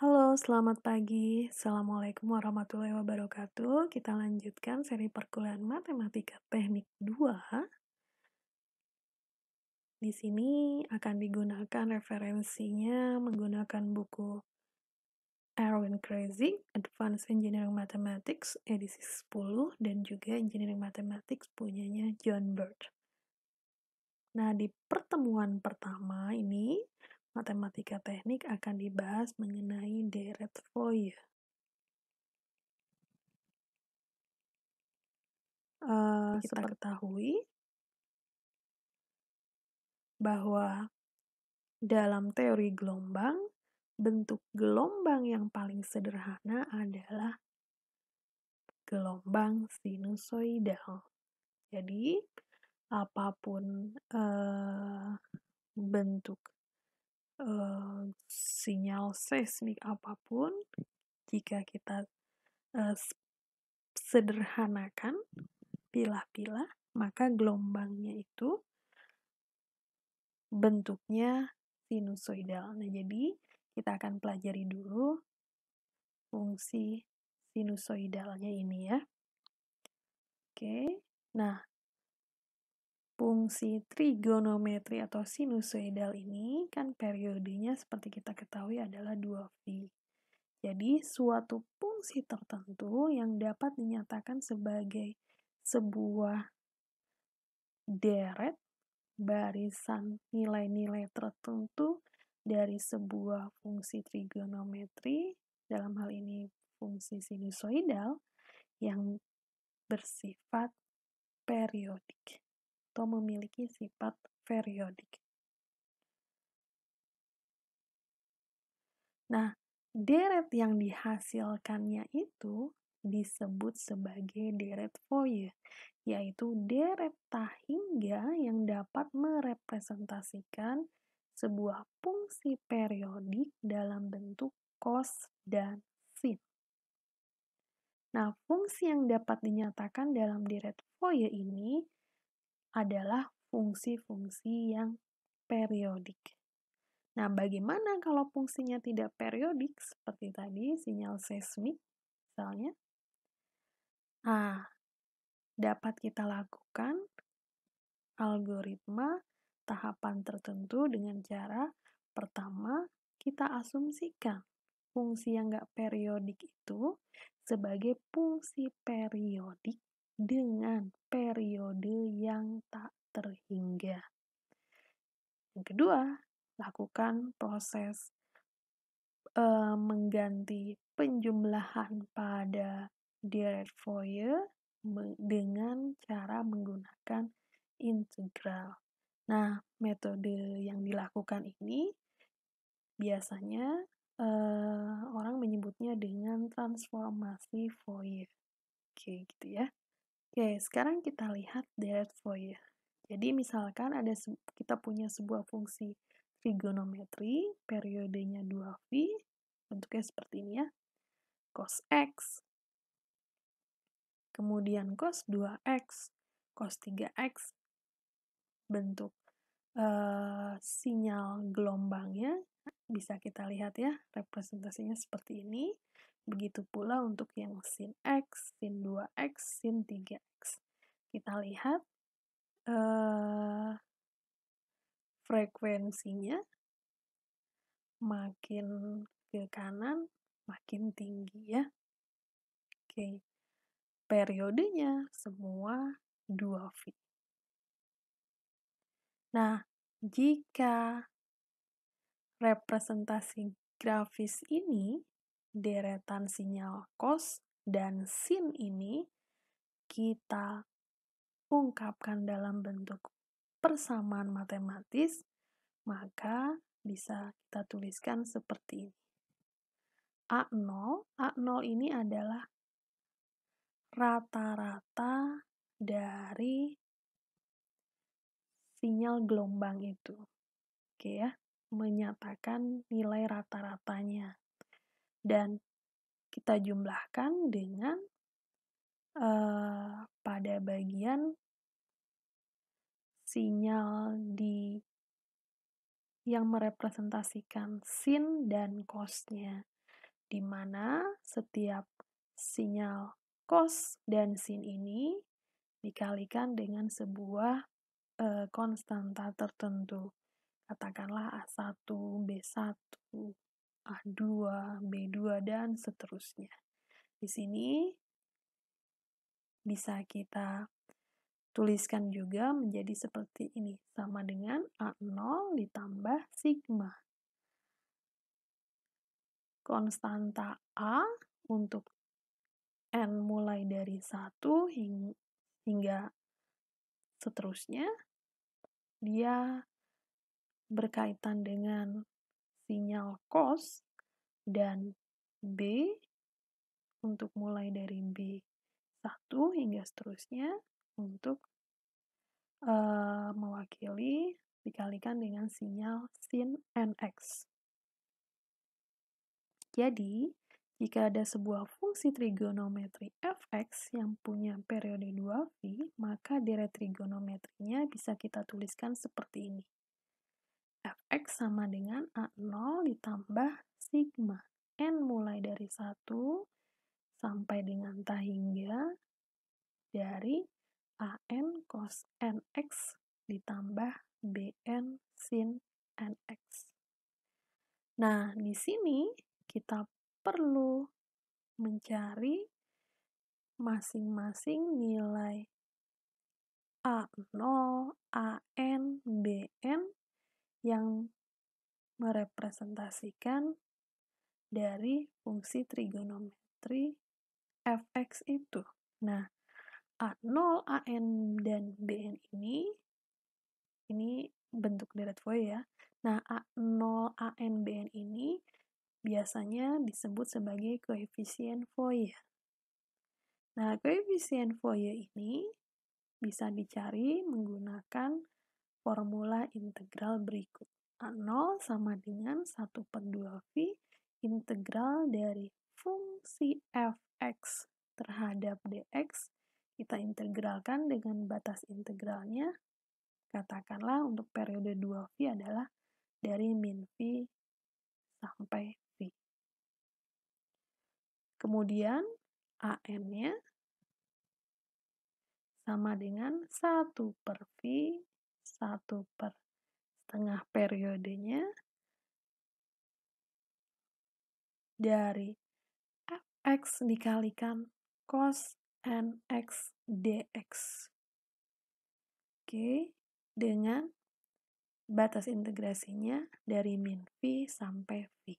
Halo, selamat pagi. Assalamualaikum warahmatullahi wabarakatuh. Kita lanjutkan seri perkuliahan matematika teknik 2. Di sini akan digunakan referensinya menggunakan buku Erwin Crazy, Advanced Engineering Mathematics, edisi 10, dan juga Engineering Mathematics punyanya John Bird. Nah, di pertemuan pertama ini, matematika teknik akan dibahas mengenai deret Fourier. Uh, eh, kita ketahui bahwa dalam teori gelombang, bentuk gelombang yang paling sederhana adalah gelombang sinusoidal. Jadi, apapun uh, bentuk Eh, sinyal seismik apapun jika kita eh, sederhanakan pilah-pilah maka gelombangnya itu bentuknya sinusoidal. Nah, jadi kita akan pelajari dulu fungsi sinusoidalnya ini ya. Oke. Nah, Fungsi trigonometri atau sinusoidal ini kan periodenya seperti kita ketahui adalah 2V. Jadi, suatu fungsi tertentu yang dapat dinyatakan sebagai sebuah deret barisan nilai-nilai tertentu dari sebuah fungsi trigonometri, dalam hal ini fungsi sinusoidal, yang bersifat periodik atau memiliki sifat periodik. Nah, deret yang dihasilkannya itu disebut sebagai deret Fourier, yaitu deret Tahingga yang dapat merepresentasikan sebuah fungsi periodik dalam bentuk kos dan sin. Nah, fungsi yang dapat dinyatakan dalam deret Fourier ini adalah fungsi-fungsi yang periodik. Nah, bagaimana kalau fungsinya tidak periodik seperti tadi sinyal seismik misalnya? Nah, dapat kita lakukan algoritma tahapan tertentu dengan cara pertama kita asumsikan fungsi yang nggak periodik itu sebagai fungsi periodik dengan periodik bahagia. Yang kedua, lakukan proses e, mengganti penjumlahan pada direct foyer dengan cara menggunakan integral. Nah, metode yang dilakukan ini biasanya orang menyebutnya dengan transformasi foyer. Oke, gitu ya. Oke, sekarang kita lihat direct foyer. Jadi misalkan ada kita punya sebuah fungsi trigonometri, periodenya 2V, bentuknya seperti ini ya, cos X, kemudian cos 2X, cos 3X, bentuk eh, sinyal gelombangnya bisa kita lihat ya, representasinya seperti ini. Begitu pula untuk yang sin X, sin 2X, sin 3X. Kita lihat Eh, frekuensinya makin ke kanan makin tinggi ya. Oke. Periodenya semua 2V. Nah, jika representasi grafis ini deretan sinyal cos dan sin ini kita ungkapkan dalam bentuk persamaan matematis, maka bisa kita tuliskan seperti ini. A0, A0 ini adalah rata-rata dari sinyal gelombang itu. Oke ya, menyatakan nilai rata-ratanya. Dan kita jumlahkan dengan pada bagian sinyal di yang merepresentasikan sin dan cosnya, di mana setiap sinyal cos dan sin ini dikalikan dengan sebuah e, konstanta tertentu. Katakanlah A1, B1, A2, B2, dan seterusnya. Di sini bisa kita tuliskan juga menjadi seperti ini, sama dengan A0 ditambah sigma. Konstanta A untuk N mulai dari 1 hingga seterusnya, dia berkaitan dengan sinyal cos dan B untuk mulai dari B satu hingga seterusnya untuk uh, mewakili dikalikan dengan sinyal sin nx. Jadi, jika ada sebuah fungsi trigonometri fx yang punya periode 2v, maka deret trigonometrinya bisa kita tuliskan seperti ini. fx sama dengan a0 ditambah sigma. n mulai dari 1 sampai dengan hingga dari AN cos NX ditambah BN sin NX. Nah, di sini kita perlu mencari masing-masing nilai A0, AN, BN yang merepresentasikan dari fungsi trigonometri fx itu. Nah, A0, AN, dan BN ini, ini bentuk deret Fourier. ya. Nah, A0, AN, BN ini biasanya disebut sebagai koefisien Fourier. Nah, koefisien Fourier ini bisa dicari menggunakan formula integral berikut. A0 sama dengan 1 per 2V integral dari fungsi f X terhadap dx, kita integralkan dengan batas integralnya. Katakanlah untuk periode 2V adalah dari min V sampai V. Kemudian AN-nya sama dengan 1 per V, 1 per setengah periodenya dari X dikalikan cos nx dx. Oke, dengan batas integrasinya dari min V sampai V.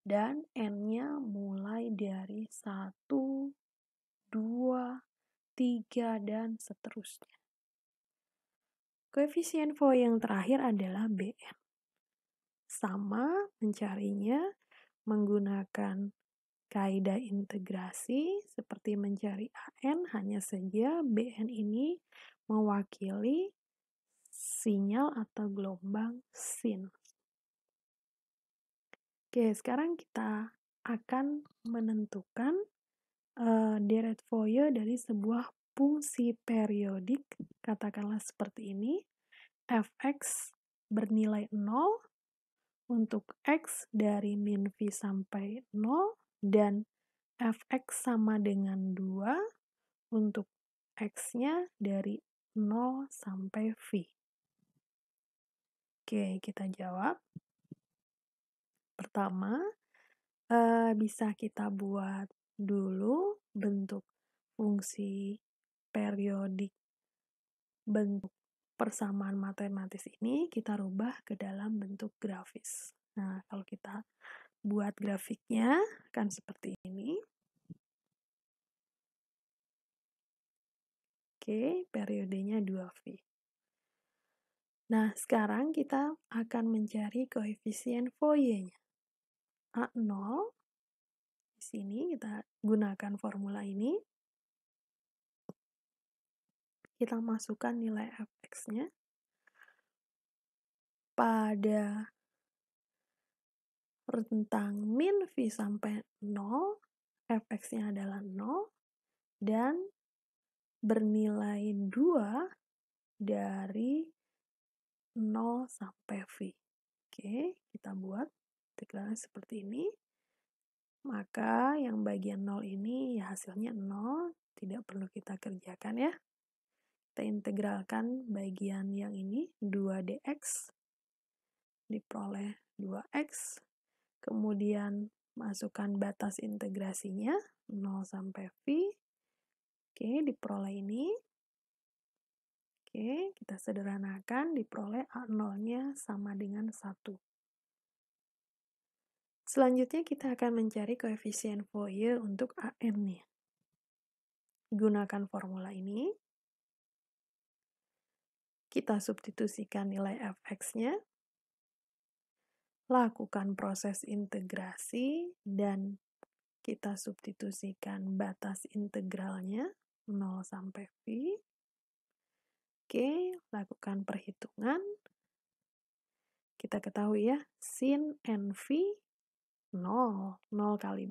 Dan N-nya mulai dari 1, 2, 3, dan seterusnya. Koefisien Vo yang terakhir adalah Bn. Sama mencarinya menggunakan Kaidah integrasi seperti mencari AN hanya saja BN ini mewakili sinyal atau gelombang sin. Oke, sekarang kita akan menentukan uh, eh, deret Fourier dari sebuah fungsi periodik, katakanlah seperti ini, fx bernilai 0 untuk x dari min v sampai 0 dan fx sama dengan 2 untuk x-nya dari 0 sampai v. Oke, kita jawab. Pertama, eh, bisa kita buat dulu bentuk fungsi periodik bentuk persamaan matematis ini kita rubah ke dalam bentuk grafis. Nah, kalau kita buat grafiknya akan seperti ini. Oke, periodenya 2V. Nah, sekarang kita akan mencari koefisien Fourier-nya. A0 di sini kita gunakan formula ini. Kita masukkan nilai fx-nya pada rentang min V sampai 0, fx-nya adalah 0, dan bernilai 2 dari 0 sampai V. Oke, kita buat integralnya seperti ini. Maka yang bagian 0 ini ya hasilnya 0, tidak perlu kita kerjakan ya kita integralkan bagian yang ini 2dx diperoleh 2x kemudian masukkan batas integrasinya 0 sampai V. Oke, diperoleh ini. Oke, kita sederhanakan diperoleh A0-nya sama dengan 1. Selanjutnya kita akan mencari koefisien Fourier untuk AN-nya. Gunakan formula ini. Kita substitusikan nilai fx-nya lakukan proses integrasi dan kita substitusikan batas integralnya 0 sampai V. Oke, lakukan perhitungan. Kita ketahui ya, sin n V 0. 0 kali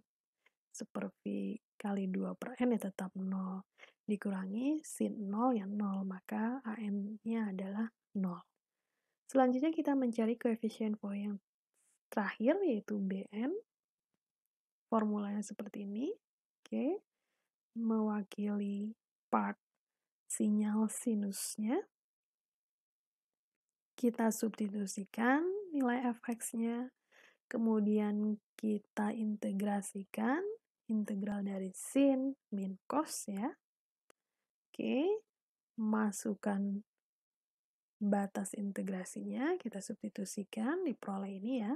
super V kali 2 per eh, N ya tetap 0. Dikurangi sin 0 yang 0, maka AN-nya adalah 0. Selanjutnya kita mencari koefisien v yang terakhir yaitu BN. Formulanya seperti ini. Oke. Okay. Mewakili part sinyal sinusnya. Kita substitusikan nilai fx-nya. Kemudian kita integrasikan integral dari sin min cos ya. Oke, masukkan batas integrasinya, kita substitusikan diperoleh ini ya.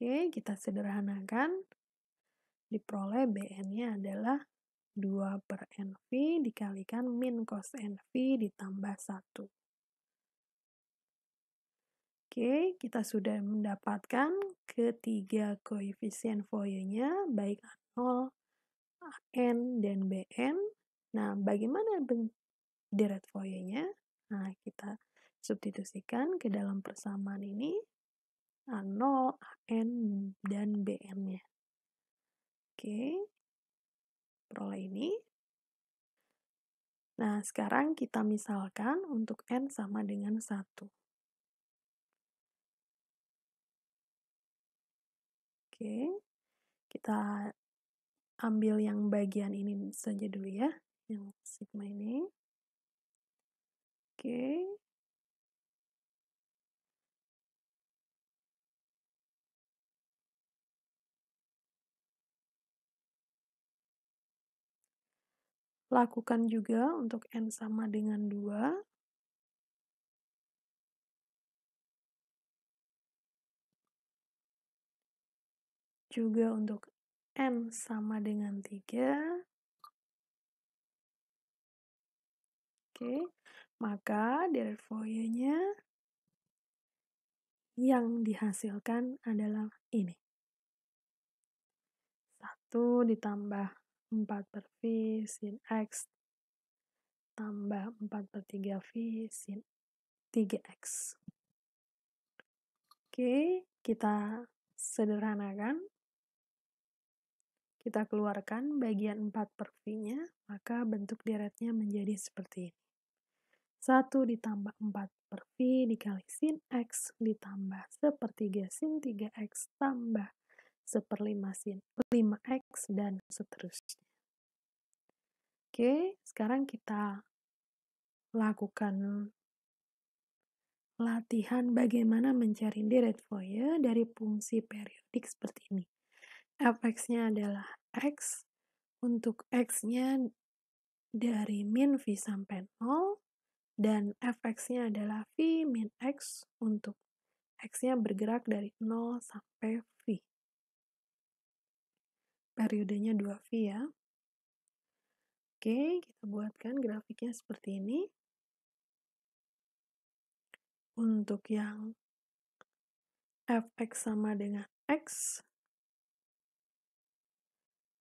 Oke, kita sederhanakan. Diperoleh BN-nya adalah 2 per NV dikalikan min cos NV ditambah 1. Oke, kita sudah mendapatkan ketiga koefisien Fourier-nya, baik A0, N, dan BN. Nah, bagaimana deret Fourier-nya? Nah, kita substitusikan ke dalam persamaan ini A0, AN, dan BN-nya. Oke, peroleh ini. Nah, sekarang kita misalkan untuk N sama dengan 1. Oke, kita ambil yang bagian ini saja dulu ya, yang sigma ini. Oke, Lakukan juga untuk N sama dengan 2. Juga untuk N sama dengan 3. Oke, maka dari foyanya yang dihasilkan adalah ini. 1 ditambah 4 per V sin X tambah 4 per 3 V sin 3X. Oke, kita sederhanakan. Kita keluarkan bagian 4 per V-nya, maka bentuk deretnya menjadi seperti ini. 1 ditambah 4 per V dikali sin X ditambah sepertiga sin 3X tambah seperlima sin, 5x, dan seterusnya. Oke, sekarang kita lakukan latihan bagaimana mencari deret Fourier dari fungsi periodik seperti ini. fx-nya adalah x, untuk x-nya dari min v sampai 0, dan fx-nya adalah v min x untuk x-nya bergerak dari 0 sampai periodenya 2V ya. Oke, kita buatkan grafiknya seperti ini. Untuk yang fx sama dengan x,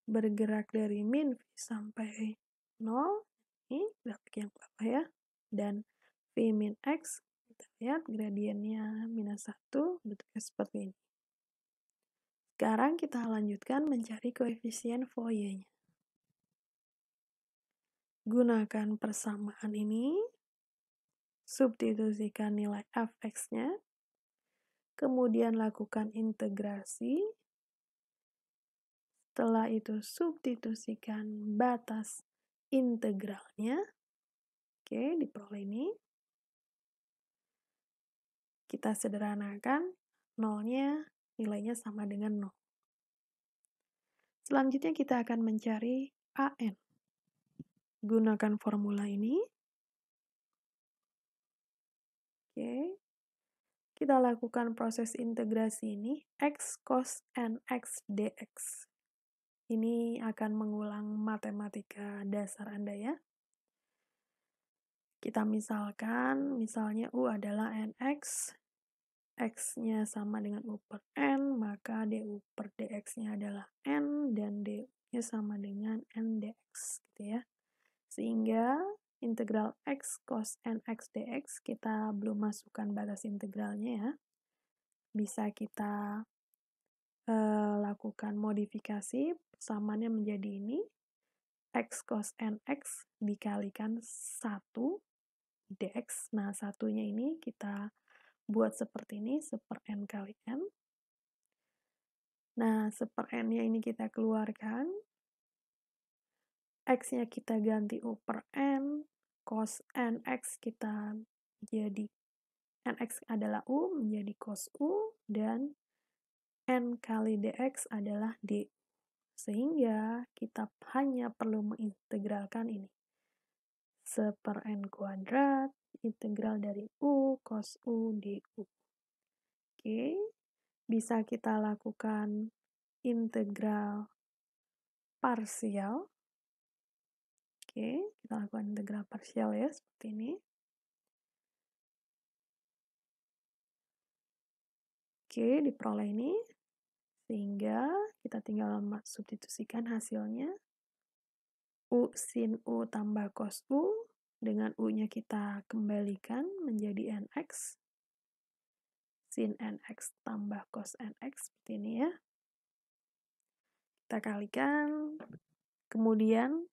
bergerak dari min V sampai 0, ini grafik yang apa ya, dan V min X, kita lihat gradiennya minus 1, bentuknya seperti ini. Sekarang kita lanjutkan mencari koefisien fourier Gunakan persamaan ini, substitusikan nilai fx-nya, kemudian lakukan integrasi, setelah itu substitusikan batas integralnya, oke, diperoleh ini. Kita sederhanakan, nolnya nilainya sama dengan 0. Selanjutnya kita akan mencari AN. Gunakan formula ini. Oke. Kita lakukan proses integrasi ini x cos nx dx. Ini akan mengulang matematika dasar Anda ya. Kita misalkan, misalnya U adalah nx, X-nya sama dengan U per N, maka DU per DX-nya adalah N, dan DU-nya sama dengan N DX, gitu ya. Sehingga integral X cos NX DX, kita belum masukkan batas integralnya ya. Bisa kita e, lakukan modifikasi, samanya menjadi ini, X cos NX dikalikan 1 DX. Nah, satunya ini kita buat seperti ini, seper n kali n. Nah, seper n-nya ini kita keluarkan. X-nya kita ganti U per n, cos x kita jadi n x adalah U menjadi cos U, dan n kali dx adalah d. Sehingga kita hanya perlu mengintegralkan ini seper n kuadrat integral dari u cos u du. Oke, bisa kita lakukan integral parsial. Oke, kita lakukan integral parsial ya, seperti ini. Oke, diperoleh ini. Sehingga kita tinggal substitusikan hasilnya U sin U tambah cos U, dengan U-nya kita kembalikan menjadi NX. Sin NX tambah cos NX, seperti ini ya. Kita kalikan, kemudian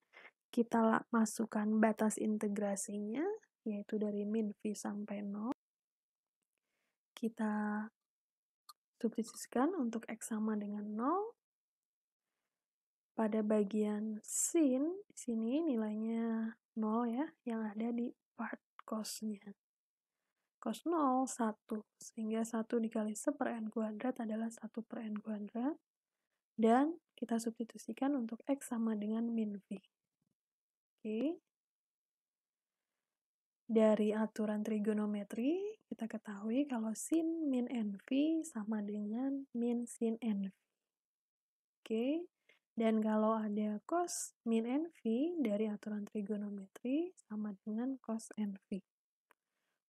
kita masukkan batas integrasinya, yaitu dari min V sampai 0. Kita substitusikan untuk X sama dengan 0, pada bagian sin, sini nilainya 0 ya, yang ada di part cosnya. Cos 0, 1, sehingga 1 dikali 1 per n kuadrat adalah 1 per n kuadrat, dan kita substitusikan untuk x sama dengan min v. Oke. Dari aturan trigonometri, kita ketahui kalau sin min n v sama dengan min sin v Oke, dan kalau ada cos min nv dari aturan trigonometri sama dengan cos nv.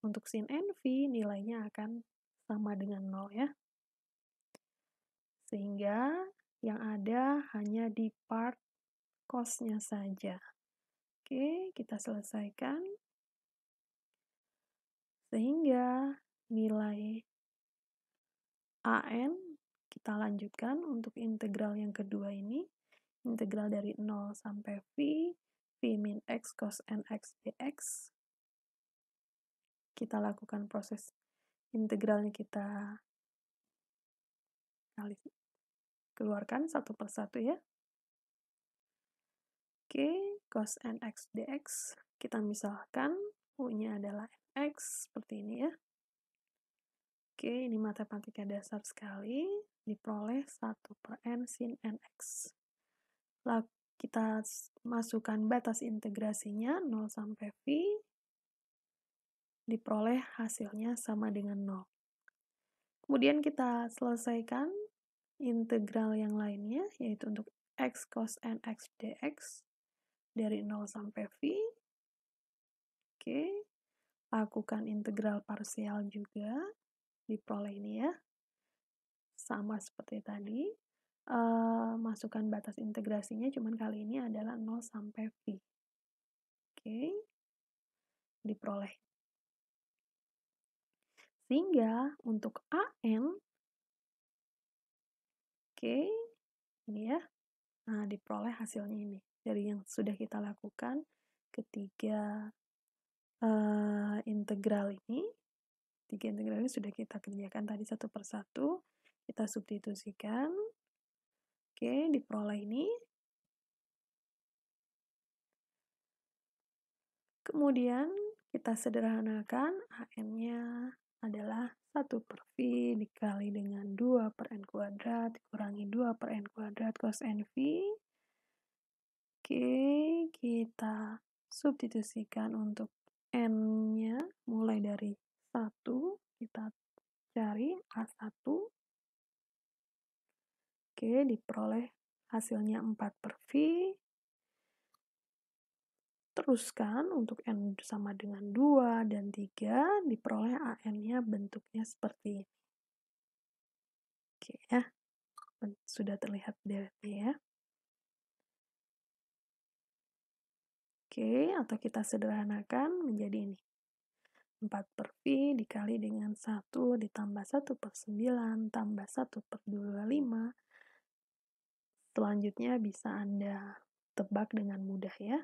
Untuk sin nv nilainya akan sama dengan 0 ya. Sehingga yang ada hanya di part cosnya saja. Oke, kita selesaikan. Sehingga nilai AN kita lanjutkan untuk integral yang kedua ini Integral dari 0 sampai V, V min X cos NX dx. Kita lakukan proses integralnya kita keluarkan satu persatu ya. Oke, cos NX dx. Kita misalkan punya nya adalah x seperti ini ya. Oke, ini matematika dasar sekali, diperoleh 1 per N sin NX kita masukkan batas integrasinya 0 sampai V, diperoleh hasilnya sama dengan 0. Kemudian kita selesaikan integral yang lainnya, yaitu untuk x cos nx dx dari 0 sampai V. Oke, lakukan integral parsial juga, diperoleh ini ya, sama seperti tadi uh, masukan batas integrasinya cuman kali ini adalah 0 sampai V. Oke. Okay. Diperoleh. Sehingga untuk AN Oke. Okay, ini ya. Nah, diperoleh hasilnya ini dari yang sudah kita lakukan ketiga uh, integral ini tiga integral ini sudah kita kerjakan tadi satu persatu kita substitusikan Oke, diperoleh ini. Kemudian kita sederhanakan AN-nya adalah 1 per V dikali dengan 2 per N kuadrat dikurangi 2 per N kuadrat cos N V. Oke, kita substitusikan untuk N-nya mulai dari 1, kita cari A1 Oke, diperoleh hasilnya 4 per V. Teruskan untuk N sama dengan 2 dan 3, diperoleh AN-nya bentuknya seperti ini. Oke ya, sudah terlihat dewetnya ya. Oke, atau kita sederhanakan menjadi ini. 4 per V dikali dengan 1 ditambah 1 per 9 tambah 1 per 25 Selanjutnya bisa Anda tebak dengan mudah ya.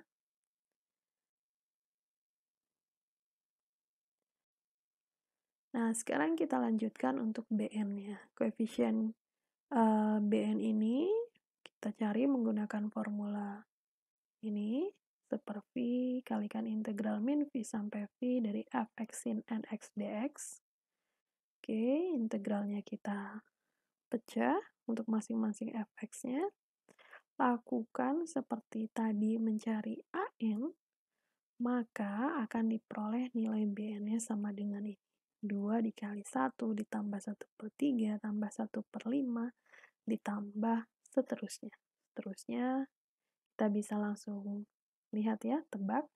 Nah, sekarang kita lanjutkan untuk BN-nya. Koefisien uh, BN ini kita cari menggunakan formula ini super V kalikan integral min V sampai V dari fx sin nx dx. Oke, integralnya kita pecah untuk masing-masing fx-nya lakukan seperti tadi mencari AN, maka akan diperoleh nilai BN-nya sama dengan ini. 2 dikali 1 ditambah 1 per 3 tambah 1 per 5 ditambah seterusnya. Seterusnya kita bisa langsung lihat ya, tebak.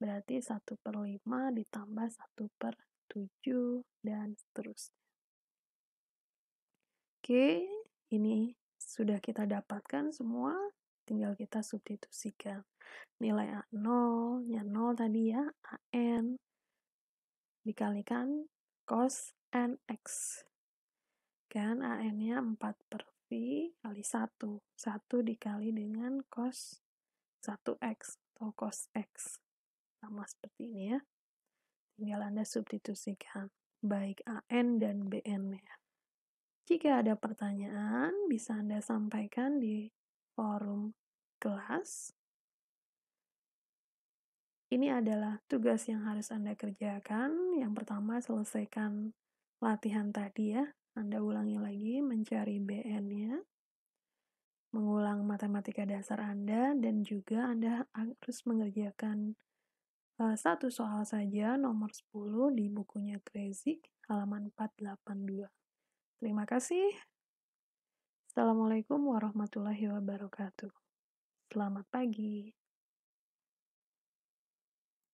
Berarti 1 per 5 ditambah 1 per 7 dan seterusnya. Oke, ini sudah kita dapatkan semua, tinggal kita substitusikan. Nilai A0, nya 0 tadi ya, AN, dikalikan cos NX. Kan AN-nya 4 per V kali 1. 1 dikali dengan cos 1X atau cos X. Sama seperti ini ya. Tinggal Anda substitusikan baik AN dan BN-nya. Jika ada pertanyaan, bisa Anda sampaikan di forum kelas. Ini adalah tugas yang harus Anda kerjakan. Yang pertama, selesaikan latihan tadi ya. Anda ulangi lagi mencari BN-nya. Mengulang matematika dasar Anda dan juga Anda harus mengerjakan eh, satu soal saja nomor 10 di bukunya Krezik halaman 482. Terima kasih. Assalamualaikum warahmatullahi wabarakatuh. Selamat pagi.